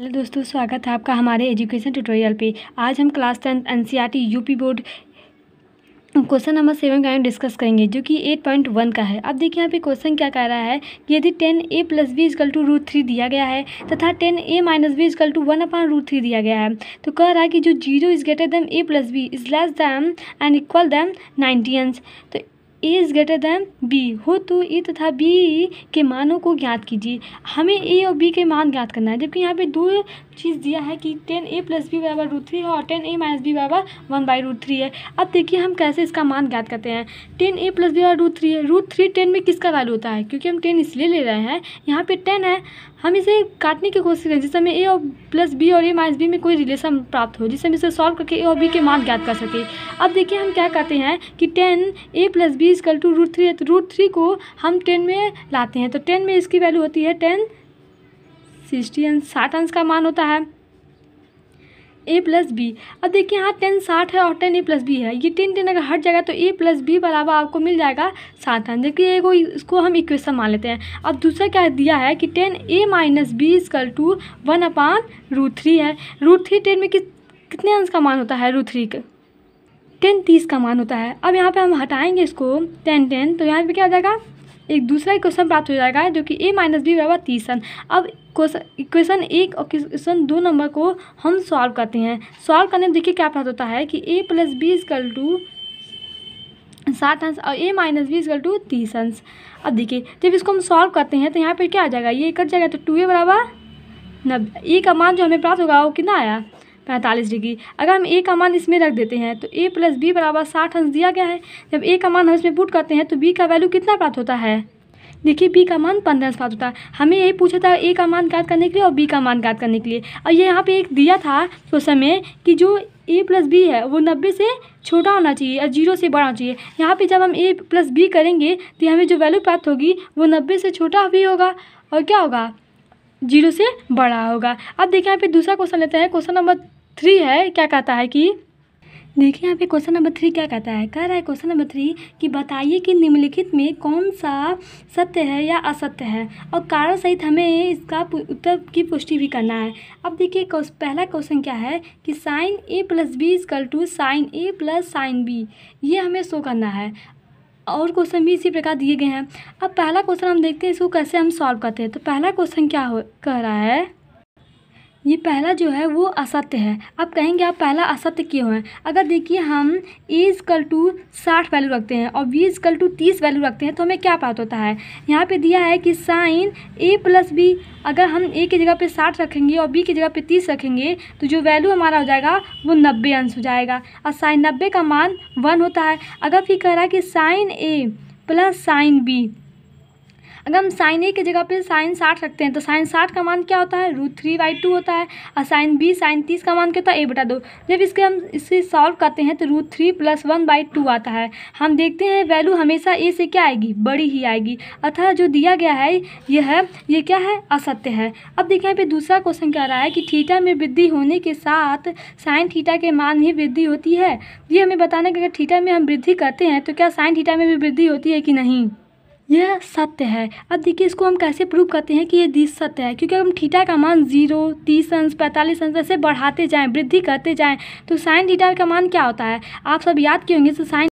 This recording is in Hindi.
हेलो दोस्तों स्वागत है आपका हमारे एजुकेशन ट्यूटोरियल पे आज हम class tenth NCERT UP e board question number seven का डिस्कस करेंगे जो कि एट पॉइंट वन का है अब देखिए यहाँ पे क्वेश्चन क्या कह रहा है कि यदि tan A plus B is equal to root three दिया गया है तथा tan A minus B is equal to one upon root three दिया गया है तो कह रहा है कि जो zero is greater than A plus B is less than and equal than ninety तो A is greater than B हो तो ए तथा बी के मानों को ज्ञात कीजिए हमें ए और बी के मान ज्ञात करना है जबकि यहाँ पे दो चीज़ दिया है कि टेन ए प्लस बी बराबर रूट थ्री है और टेन ए माइनस बी बराबर वन बाई रूट थ्री है अब देखिए हम कैसे इसका मान ज्ञात करते हैं टेन ए प्लस बी बराबर रूट थ्री है रूट थ्री टेन में किसका वैल्यू होता है क्योंकि हम टेन इसलिए ले रहे हैं यहाँ पर टेन है हम इसे काटने की कोशिश करें जिससे हमें ए और प्लस बी और ए माइनस बी में कोई रिलेशन प्राप्त हो जिससे हम इसे सॉल्व करके ए और बी के मान ज्ञात कर सकें अब देखिए हम क्या करते हैं कि tan A plus B is equal to root three है तो रूट थ्री को हम टेन में लाते हैं तो टेन में इसकी वैल्यू होती है टेन सिक्सटी एंड साठ अंश का मान होता है ए प्लस बी अब देखिए यहाँ टेन साठ है और टेन ए प्लस बी है ये टेन टेन अगर हट जाएगा तो ए प्लस बी बराबर आपको मिल जाएगा साठ आंसर देखिए एगो इसको हम इक्वेशन मान लेते हैं अब दूसरा क्या दिया है कि tan A minus B is equal to one upon root three है रूट थ्री टेन में किस कितने अंश का मान होता है रूट थ्री का टेन तीस का मान होता है अब यहाँ पर हम हटाएँगे इसको टेन टेन तो यहाँ पर क्या हो जाएगा एक दूसरा इक्वेशन प्राप्त हो जाएगा जो कि ए माइनस बी बराबर तीस अब इक्वेशन एक और क्वेश्चन दो नंबर को हम सॉल्व करते हैं सॉल्व करने में देखिए क्या प्राप्त होता है कि A plus B is equal to सात अंश और A minus B is equal to तीस अंश अब देखिए जब इसको हम सॉल्व करते हैं तो यहाँ पर क्या आ जाएगा ये कट जाएगा तो टू ए बराबर नब्बे ए का मान जो हमें प्राप्त होगा वो कितना आया पैंतालीस डिग्री अगर हम ए का मान इसमें रख देते हैं तो ए प्लस बी बराबर साठ अंश दिया गया है जब ए का मान हम इसमें पुट करते हैं तो बी का वैल्यू कितना प्राप्त होता है देखिए बी का मान पंद्रह अंश प्राप्त होता है हमें यही पूछा था ए का मान ज्ञात करने के लिए और बी का मान ज्ञात करने के लिए और ये यहाँ पे एक दिया था तो समय कि जो ए प्लस बी है वो नब्बे से छोटा होना चाहिए और जीरो से बड़ा होना चाहिए यहाँ पे जब हम ए प्लस बी करेंगे तो हमें जो वैल्यू प्राप्त होगी वो नब्बे से छोटा भी होगा और क्या होगा जीरो से बड़ा होगा अब देखिए यहाँ पे दूसरा क्वेश्चन लेते हैं क्वेश्चन नंबर थ्री है क्या कहता है कि देखिए यहाँ पे क्वेश्चन नंबर थ्री क्या कहता है कह रहा है क्वेश्चन नंबर थ्री कि बताइए कि निम्नलिखित में कौन सा सत्य है या असत्य है और कारण सहित हमें इसका उत्तर की पुष्टि भी करना है अब देखिए पहला क्वेश्चन क्या है कि sine A plus B is equal to sine A plus sine B ये हमें शो करना है और क्वेश्चन भी इसी प्रकार दिए गए हैं अब पहला क्वेश्चन हम देखते हैं इसको कैसे हम सॉल्व करते हैं तो पहला क्वेश्चन क्या हो कह रहा है ये पहला जो है वो असत्य है अब कहेंगे आप पहला असत्य क्यों है अगर देखिए हम ए इजकल टू साठ वैल्यू रखते हैं और बी इजकल टू तीस वैल्यू रखते हैं तो हमें क्या प्राप्त होता है यहाँ पे दिया है कि साइन ए प्लस बी अगर हम ए की जगह पे साठ रखेंगे और बी की जगह पे तीस रखेंगे तो जो वैल्यू हमारा हो जाएगा वो नब्बे अंश हो जाएगा और साइन नब्बे का मान वन होता है अगर फिर कह रहा है कि sine A plus sine B अगर हम साइन ए की जगह पे साइन साठ रखते हैं तो साइन साठ का मान क्या होता है रूट थ्री बाई टू होता है और साइन बी साइन तीस का मान क्या होता है ए बटा दो जब इसके हम इसे सॉल्व करते हैं तो root three plus one by two आता है हम देखते हैं वैल्यू हमेशा ए से क्या आएगी बड़ी ही आएगी अतः जो दिया गया है यह है ये क्या है असत्य है अब देखें यहाँ पर दूसरा क्वेश्चन क्या रहा है कि थीटा में वृद्धि होने के साथ साइन थीटा के मान में वृद्धि होती है ये हमें बताना कि अगर थीटा में हम वृद्धि करते हैं तो क्या साइन थीटा में भी वृद्धि होती है कि नहीं यह सत्य है अब देखिए इसको हम कैसे प्रूव करते हैं कि ये दिस सत्य है क्योंकि हम थीटा का मान जीरो तीस अंश पैंतालीस अंश ऐसे बढ़ाते जाएं वृद्धि करते जाएं तो साइन थीटा का मान क्या होता है आप सब याद किए होंगे तो साइन